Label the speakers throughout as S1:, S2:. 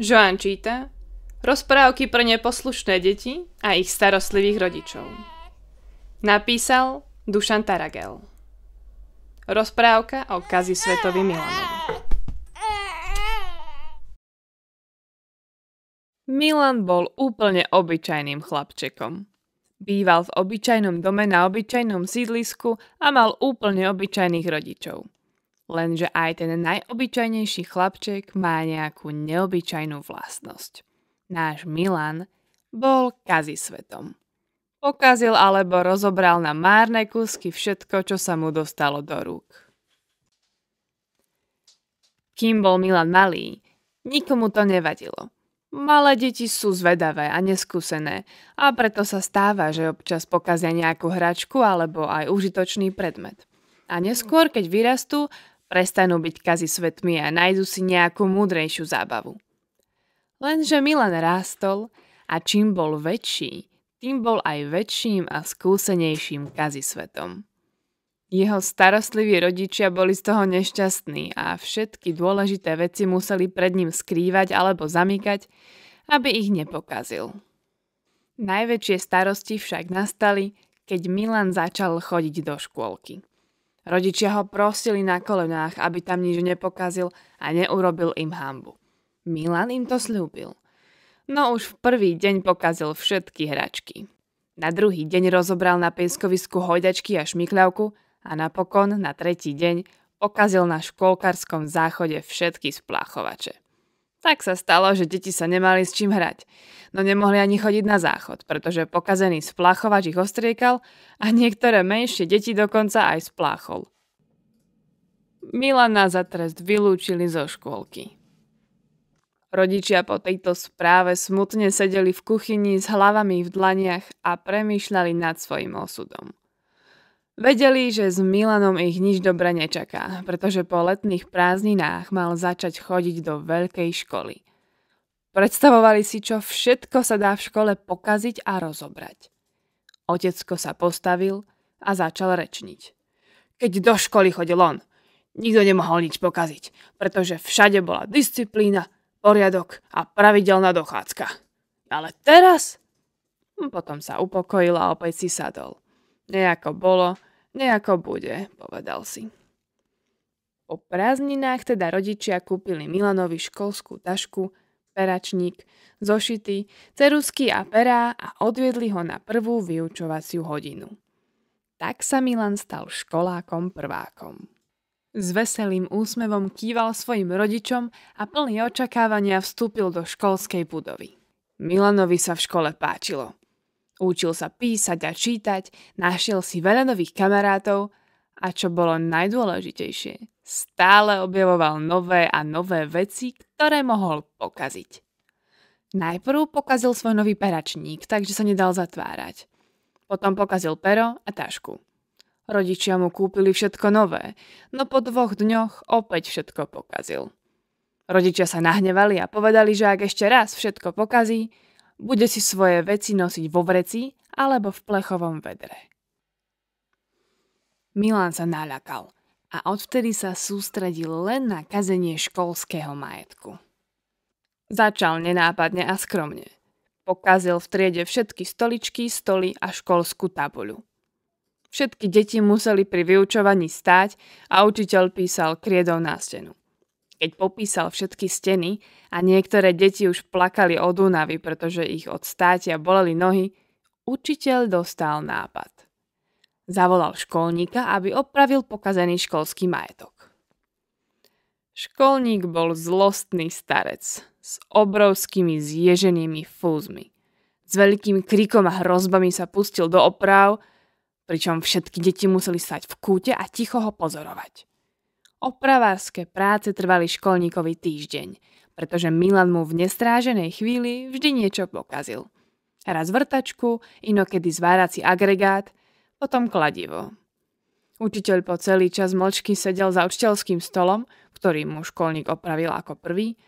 S1: Joan číta rozprávky pre neposlušné deti a ich starostlivých rodičov. Napísal Dušan Taragel. Rozprávka o Kazi Svetovi Milanovi. Milan bol úplne obyčajným chlapčekom. Býval v obyčajnom dome na obyčajnom sídlisku a mal úplne obyčajných rodičov. Lenže aj ten najobyčajnejší chlapček má nejakú neobyčajnú vlastnosť. Náš Milan bol kazi svetom. Pokazil alebo rozobral na márne kúsky všetko, čo sa mu dostalo do rúk. Kým bol Milan malý, nikomu to nevadilo. Malé deti sú zvedavé a neskúsené a preto sa stáva, že občas pokazia nejakú hračku alebo aj užitočný predmet. A neskôr, keď vyrastú, Prestanú byť kazi svetmi a nájdu si nejakú múdrejšiu zábavu. Lenže Milan rástol a čím bol väčší, tým bol aj väčším a skúsenejším kazi svetom. Jeho starostliví rodičia boli z toho nešťastní a všetky dôležité veci museli pred ním skrývať alebo zamykať, aby ich nepokazil. Najväčšie starosti však nastali, keď Milan začal chodiť do škôlky. Rodičia ho prosili na kolenách, aby tam nič nepokazil a neurobil im hambu. Milan im to slúbil. No už v prvý deň pokazil všetky hračky. Na druhý deň rozobral na pieskovisku hojdačky a šmikľavku a napokon na tretí deň pokazil na školkárskom záchode všetky splachovače. Tak sa stalo, že deti sa nemali s čím hrať. No nemohli ani chodiť na záchod, pretože pokazený spláchovač ich ostriekal a niektoré menšie deti dokonca aj spláchol. Milana za trest vylúčili zo škôlky. Rodičia po tejto správe smutne sedeli v kuchyni s hlavami v dlaniach a premýšľali nad svojim osudom. Vedeli, že s Milanom ich nič dobre nečaká, pretože po letných prázdninách mal začať chodiť do veľkej školy. Predstavovali si, čo všetko sa dá v škole pokaziť a rozobrať. Otecko sa postavil a začal rečniť. Keď do školy chodil on, nikto nemohol nič pokaziť, pretože všade bola disciplína, poriadok a pravidelná dochádzka. Ale teraz... Potom sa upokojil a opäť si sadol. Nejako bolo, Nejako bude, povedal si. Po prázdninách teda rodičia kúpili Milanovi školskú tašku, peračník, zošity, cerusky a perá a odviedli ho na prvú vyučovaciu hodinu. Tak sa Milan stal školákom prvákom. S veselým úsmevom kýval svojim rodičom a plný očakávania vstúpil do školskej budovy. Milanovi sa v škole páčilo. Učil sa písať a čítať, našiel si veľa nových kamarátov a čo bolo najdôležitejšie, stále objavoval nové a nové veci, ktoré mohol pokaziť. Najprv pokazil svoj nový peračník, takže sa nedal zatvárať. Potom pokazil pero a tašku. Rodičia mu kúpili všetko nové, no po dvoch dňoch opäť všetko pokazil. Rodičia sa nahnevali a povedali, že ak ešte raz všetko pokazí, bude si svoje veci nosiť vo vreci alebo v plechovom vedre. Milan sa naľakal a odvtedy sa sústredil len na kazenie školského majetku. Začal nenápadne a skromne. Pokazil v triede všetky stoličky, stoly a školskú tabuľu. Všetky deti museli pri vyučovaní stáť a učiteľ písal kriedou na stenu keď popísal všetky steny a niektoré deti už plakali od únavy, pretože ich od státia boleli nohy, učiteľ dostal nápad. Zavolal školníka, aby opravil pokazený školský majetok. Školník bol zlostný starec s obrovskými zježenými fúzmi. S veľkým krikom a hrozbami sa pustil do oprav, pričom všetky deti museli stať v kúte a ticho ho pozorovať. Opravárske práce trvali školníkovi týždeň, pretože Milan mu v nestráženej chvíli vždy niečo pokazil. Raz vrtačku, inokedy zvárací agregát, potom kladivo. Učiteľ po celý čas mlčky sedel za učiteľským stolom, ktorý mu školník opravil ako prvý,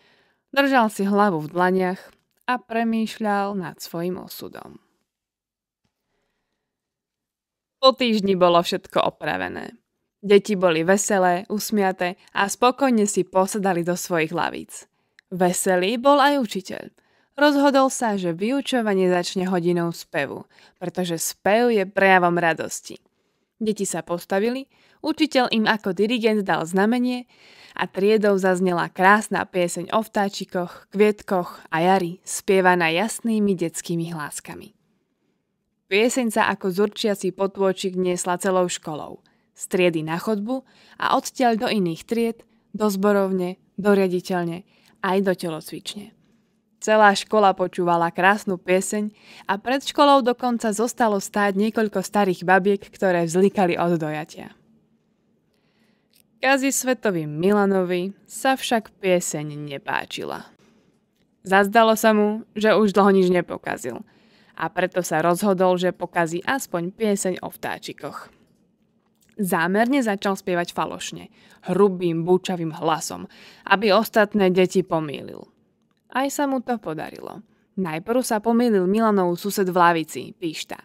S1: držal si hlavu v dlaniach a premýšľal nad svojim osudom. Po týždni bolo všetko opravené. Deti boli veselé, usmiaté a spokojne si posadali do svojich lavíc. Veselý bol aj učiteľ. Rozhodol sa, že vyučovanie začne hodinou spevu, pretože spev je prejavom radosti. Deti sa postavili, učiteľ im ako dirigent dal znamenie a triedou zaznela krásna pieseň o vtáčikoch, kvietkoch a jari, spievaná jasnými detskými hláskami. Pieseň sa ako zurčiaci potôčik niesla celou školou – z triedy na chodbu a odtiaľ do iných tried, do zborovne, do riaditeľne, aj do telocvične. Celá škola počúvala krásnu pieseň a pred školou dokonca zostalo stáť niekoľko starých babiek, ktoré vzlikali od dojatia. Kazi Svetovi Milanovi sa však pieseň nepáčila. Zazdalo sa mu, že už dlho nič nepokazil a preto sa rozhodol, že pokazí aspoň pieseň o vtáčikoch zámerne začal spievať falošne, hrubým, búčavým hlasom, aby ostatné deti pomýlil. Aj sa mu to podarilo. Najprv sa pomýlil Milanov sused v lavici, Píšta.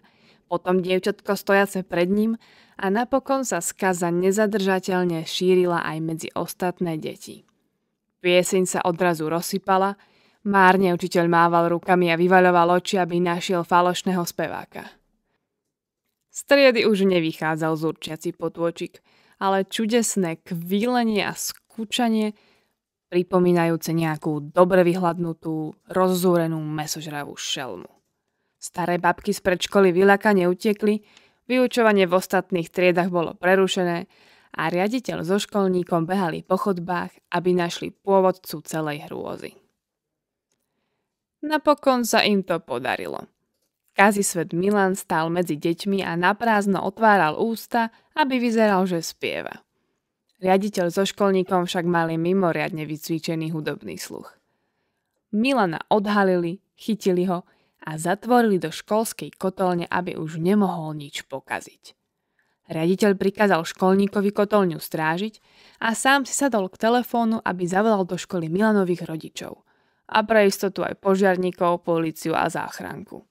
S1: Potom dievčatko stojace pred ním a napokon sa skaza nezadržateľne šírila aj medzi ostatné deti. Pieseň sa odrazu rozsypala, márne učiteľ mával rukami a vyvaľoval oči, aby našiel falošného speváka. Z triedy už nevychádzal zurčiaci potôčik, ale čudesné kvílenie a skúčanie pripomínajúce nejakú dobre vyhladnutú, rozzúrenú mesožravú šelmu. Staré babky z predškoly vyľaka neutiekli, vyučovanie v ostatných triedach bolo prerušené a riaditeľ so školníkom behali po chodbách, aby našli pôvodcu celej hrôzy. Napokon sa im to podarilo – svet Milan stál medzi deťmi a naprázno otváral ústa, aby vyzeral, že spieva. Riaditeľ so školníkom však mali mimoriadne vycvičený hudobný sluch. Milana odhalili, chytili ho a zatvorili do školskej kotolne, aby už nemohol nič pokaziť. Riaditeľ prikázal školníkovi kotolňu strážiť a sám si sadol k telefónu, aby zavolal do školy Milanových rodičov a pre istotu aj požiarníkov, políciu a záchranku.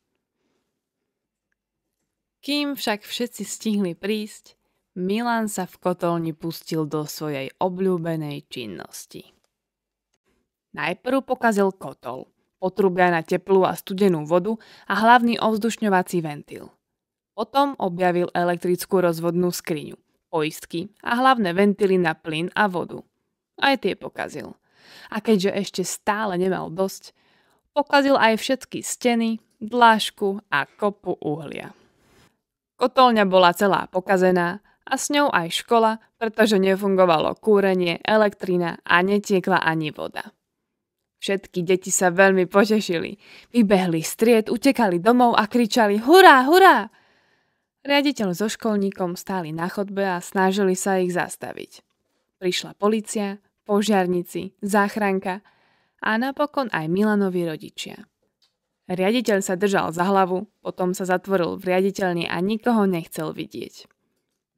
S1: Kým však všetci stihli prísť, Milan sa v kotolni pustil do svojej obľúbenej činnosti. Najprv pokazil kotol, potrubia na teplú a studenú vodu a hlavný ovzdušňovací ventil. Potom objavil elektrickú rozvodnú skriňu, poistky a hlavné ventily na plyn a vodu. Aj tie pokazil. A keďže ešte stále nemal dosť, pokazil aj všetky steny, dlášku a kopu uhlia. Kotolňa bola celá pokazená a s ňou aj škola, pretože nefungovalo kúrenie, elektrina a netiekla ani voda. Všetky deti sa veľmi potešili. Vybehli stried, utekali domov a kričali hurá, hurá! Riaditeľ so školníkom stáli na chodbe a snažili sa ich zastaviť. Prišla policia, požiarnici, záchranka a napokon aj Milanovi rodičia. Riaditeľ sa držal za hlavu, potom sa zatvoril v riaditeľni a nikoho nechcel vidieť.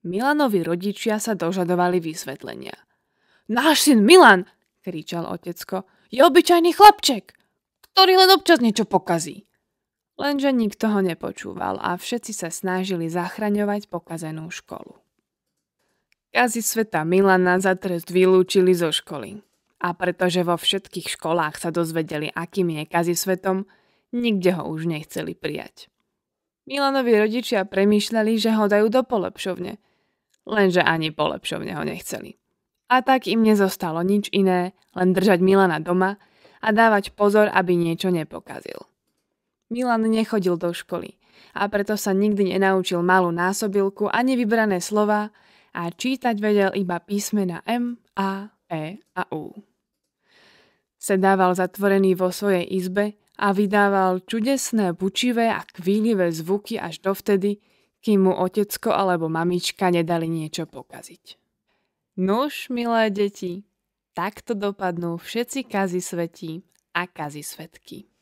S1: Milanovi rodičia sa dožadovali vysvetlenia. Náš syn Milan, kričal otecko, je obyčajný chlapček, ktorý len občas niečo pokazí. Lenže nikto ho nepočúval a všetci sa snažili zachraňovať pokazenú školu. Kazi sveta Milana za trest vylúčili zo školy. A pretože vo všetkých školách sa dozvedeli, akým je kazi svetom, nikde ho už nechceli prijať. Milanovi rodičia premýšľali, že ho dajú do polepšovne, lenže ani polepšovne ho nechceli. A tak im nezostalo nič iné, len držať Milana doma a dávať pozor, aby niečo nepokazil. Milan nechodil do školy a preto sa nikdy nenaučil malú násobilku ani vybrané slova a čítať vedel iba písmena M, A, E a U. Sedával zatvorený vo svojej izbe a vydával čudesné, bučivé a kvílivé zvuky až dovtedy, kým mu otecko alebo mamička nedali niečo pokaziť. Nuž, milé deti, takto dopadnú všetci kazy svetí a kazy svetky.